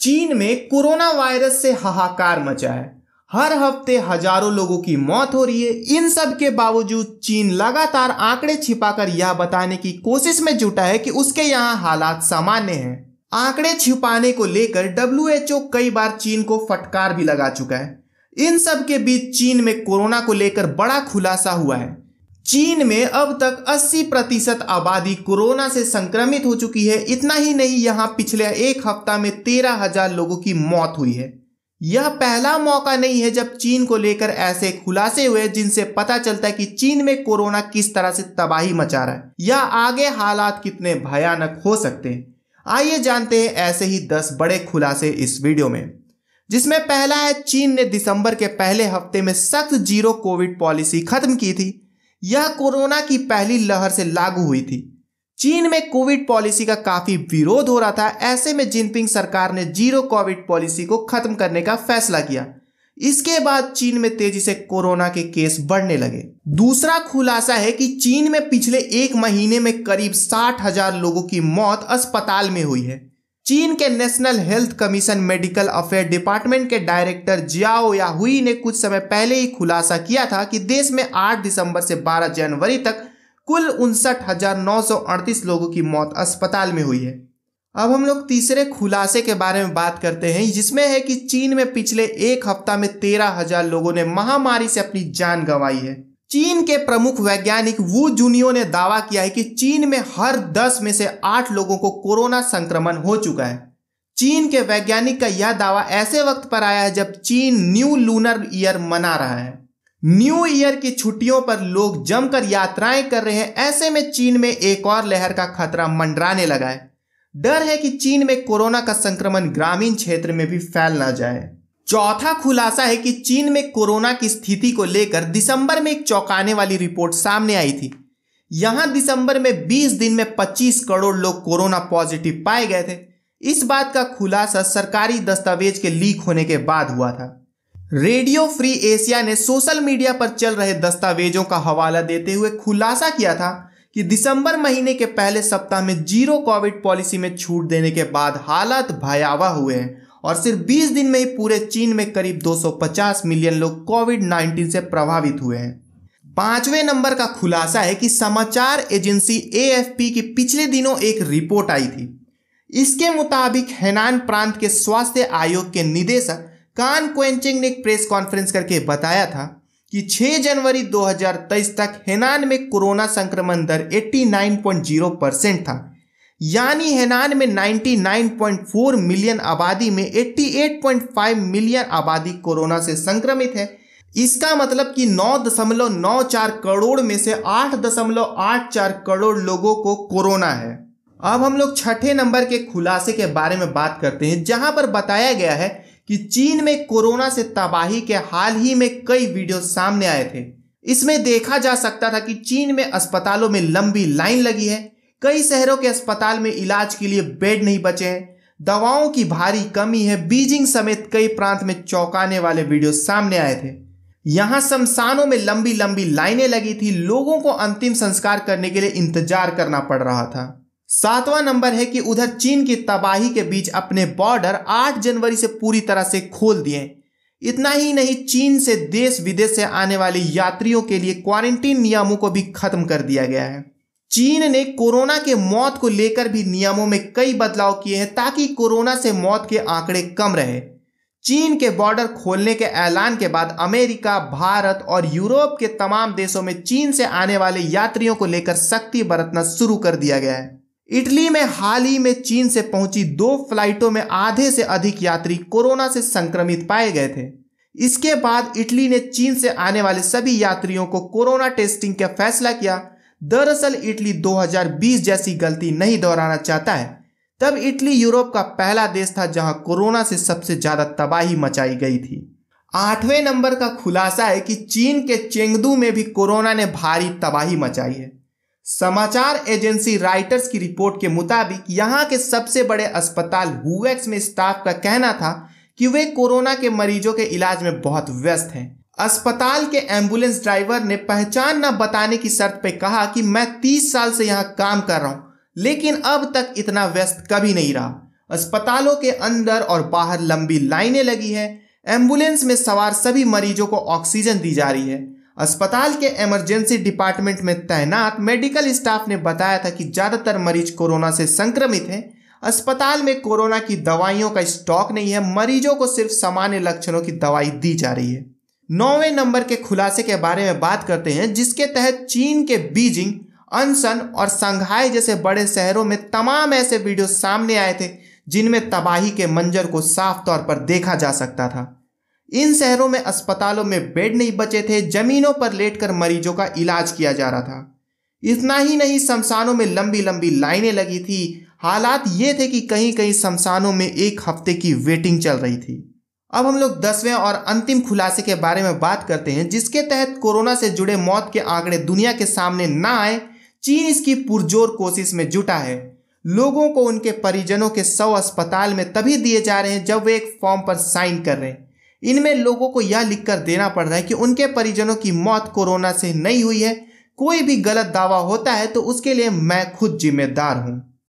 चीन में corona virus से हाहाकार मचा है हर हफ्ते हजारों लोगों की मौत हो रही है इन सब के बावजूद चीन लगातार आंकड़े छिपाकर यह बताने की कोशिश में जुटा है कि उसके यहाँ हालात सामान्य हैं आंकड़े छिपाने को लेकर डब्ल्यू कई बार चीन को फटकार भी लगा चुका है इन सब के बीच चीन में कोरोना को लेकर बड़ा खुलासा हुआ है चीन में अब तक 80 प्रतिशत आबादी कोरोना से संक्रमित हो चुकी है इतना ही नहीं यहां पिछले एक हफ्ता में तेरह हजार लोगों की मौत हुई है यह पहला मौका नहीं है जब चीन को लेकर ऐसे खुलासे हुए जिनसे पता चलता है कि चीन में कोरोना किस तरह से तबाही मचा रहा है या आगे हालात कितने भयानक हो सकते हैं आइए जानते हैं ऐसे ही दस बड़े खुलासे इस वीडियो में जिसमें पहला है चीन ने दिसंबर के पहले हफ्ते में सख्त जीरो कोविड पॉलिसी खत्म की थी यह कोरोना की पहली लहर से लागू हुई थी चीन में कोविड पॉलिसी का काफी विरोध हो रहा था ऐसे में जिनपिंग सरकार ने जीरो कोविड पॉलिसी को खत्म करने का फैसला किया इसके बाद चीन में तेजी से कोरोना के केस बढ़ने लगे दूसरा खुलासा है कि चीन में पिछले एक महीने में करीब साठ हजार लोगों की मौत अस्पताल में हुई है चीन के national health commission medical affair department के डायरेक्टर जियाओ याहुई ने कुछ समय पहले ही खुलासा किया था कि देश में 8 दिसंबर से 12 जनवरी तक कुल उनसठ लोगों की मौत अस्पताल में हुई है अब हम लोग तीसरे खुलासे के बारे में बात करते हैं जिसमें है कि चीन में पिछले एक हफ्ता में तेरह हजार लोगों ने महामारी से अपनी जान गंवाई है चीन के प्रमुख वैज्ञानिक वू जूनियो ने दावा किया है कि चीन में हर 10 में से 8 लोगों को कोरोना संक्रमण हो चुका है चीन के वैज्ञानिक का यह दावा ऐसे वक्त पर आया है जब चीन न्यू लूनर ईयर मना रहा है न्यू ईयर की छुट्टियों पर लोग जमकर यात्राएं कर रहे हैं ऐसे में चीन में एक और लहर का खतरा मंडराने लगा है डर है कि चीन में कोरोना का संक्रमण ग्रामीण क्षेत्र में भी फैल ना जाए चौथा खुलासा है कि चीन में कोरोना की स्थिति को लेकर दिसंबर में एक चौंकाने वाली रिपोर्ट सामने आई थी यहां दिसंबर में 20 दिन में 25 करोड़ लोग कोरोना पॉजिटिव पाए गए थे इस बात का खुलासा सरकारी दस्तावेज के लीक होने के बाद हुआ था रेडियो फ्री एशिया ने सोशल मीडिया पर चल रहे दस्तावेजों का हवाला देते हुए खुलासा किया था कि दिसंबर महीने के पहले सप्ताह में जीरो कोविड पॉलिसी में छूट देने के बाद हालात भयावह हुए हैं और सिर्फ 20 दिन में ही पूरे चीन में करीब 250 मिलियन लोग कोविड 19 से प्रभावित हुए हैं पांचवें नंबर का खुलासा है कि समाचार एजेंसी ए की पिछले दिनों एक रिपोर्ट आई थी इसके मुताबिक हेनान प्रांत के स्वास्थ्य आयोग के निदेशक कान क्वेंचिंग ने एक प्रेस कॉन्फ्रेंस करके बताया था कि 6 जनवरी 2023 तक हेनान में कोरोना संक्रमण दर 89.0 परसेंट था यानी हेनान में 99.4 मिलियन आबादी में 88.5 मिलियन आबादी कोरोना से संक्रमित है इसका मतलब कि 9.94 करोड़ में से 8.84 करोड़ लोगों को कोरोना है अब हम लोग छठे नंबर के खुलासे के बारे में बात करते हैं जहां पर बताया गया है कि चीन में कोरोना से तबाही के हाल ही में कई वीडियो सामने आए थे इसमें देखा जा सकता था कि चीन में अस्पतालों में लंबी लाइन लगी है कई शहरों के अस्पताल में इलाज के लिए बेड नहीं बचे हैं दवाओं की भारी कमी है बीजिंग समेत कई प्रांत में चौंकाने वाले वीडियो सामने आए थे यहां शमशानों में लंबी लंबी लाइनें लगी थी लोगों को अंतिम संस्कार करने के लिए इंतजार करना पड़ रहा था सातवां नंबर है कि उधर चीन की तबाही के बीच अपने बॉर्डर 8 जनवरी से पूरी तरह से खोल दिए इतना ही नहीं चीन से देश विदेश से आने वाले यात्रियों के लिए क्वारंटीन नियमों को भी खत्म कर दिया गया है चीन ने कोरोना के मौत को लेकर भी नियमों में कई बदलाव किए हैं ताकि कोरोना से मौत के आंकड़े कम रहे चीन के बॉर्डर खोलने के ऐलान के बाद अमेरिका भारत और यूरोप के तमाम देशों में चीन से आने वाले यात्रियों को लेकर सख्ती बरतना शुरू कर दिया गया है इटली में हाल ही में चीन से पहुंची दो फ्लाइटों में आधे से अधिक यात्री कोरोना से संक्रमित पाए गए थे इसके बाद इटली ने चीन से आने वाले सभी यात्रियों को कोरोना टेस्टिंग का फैसला किया दरअसल इटली 2020 जैसी गलती नहीं दोहराना चाहता है तब इटली यूरोप का पहला देश था जहां कोरोना से सबसे ज्यादा तबाही मचाई गई थी आठवें नंबर का खुलासा है कि चीन के चेंगदू में भी कोरोना ने भारी तबाही मचाई है समाचार एजेंसी राइटर्स की रिपोर्ट के मुताबिक यहाँ के सबसे बड़े अस्पताल हुएक्स में स्टाफ का कहना था कि वे कोरोना के मरीजों के इलाज में बहुत व्यस्त हैं अस्पताल के एम्बुलेंस ड्राइवर ने पहचान न बताने की शर्त पे कहा कि मैं तीस साल से यहाँ काम कर रहा हूँ लेकिन अब तक इतना व्यस्त कभी नहीं रहा अस्पतालों के अंदर और बाहर लंबी लाइनें लगी है एम्बुलेंस में सवार सभी मरीजों को ऑक्सीजन दी जा रही है अस्पताल के इमरजेंसी डिपार्टमेंट में तैनात मेडिकल स्टाफ ने बताया था कि ज़्यादातर मरीज कोरोना से संक्रमित हैं अस्पताल में कोरोना की दवाइयों का स्टॉक नहीं है मरीजों को सिर्फ सामान्य लक्षणों की दवाई दी जा रही है नौवें नंबर के खुलासे के बारे में बात करते हैं जिसके तहत चीन के बीजिंग अनसन और संघाई जैसे बड़े शहरों में तमाम ऐसे वीडियो सामने आए थे जिनमें तबाही के मंजर को साफ तौर पर देखा जा सकता था इन शहरों में अस्पतालों में बेड नहीं बचे थे जमीनों पर लेटकर मरीजों का इलाज किया जा रहा था इतना ही नहीं शमशानों में लंबी लंबी लाइनें लगी थी हालात ये थे कि कहीं कहीं शमशानों में एक हफ्ते की वेटिंग चल रही थी अब हम लोग दसवें और अंतिम खुलासे के बारे में बात करते हैं जिसके तहत कोरोना से जुड़े मौत के आंकड़े दुनिया के सामने ना आए चीन इसकी पुरजोर कोशिश में जुटा है लोगों को उनके परिजनों के सौ अस्पताल में तभी दिए जा रहे हैं जब वे एक फॉर्म पर साइन कर रहे हैं इनमें लोगों को यह लिखकर देना पड़ रहा है कि उनके परिजनों की मौत कोरोना से नहीं हुई है कोई भी गलत दावा होता है तो उसके लिए मैं खुद जिम्मेदार हूँ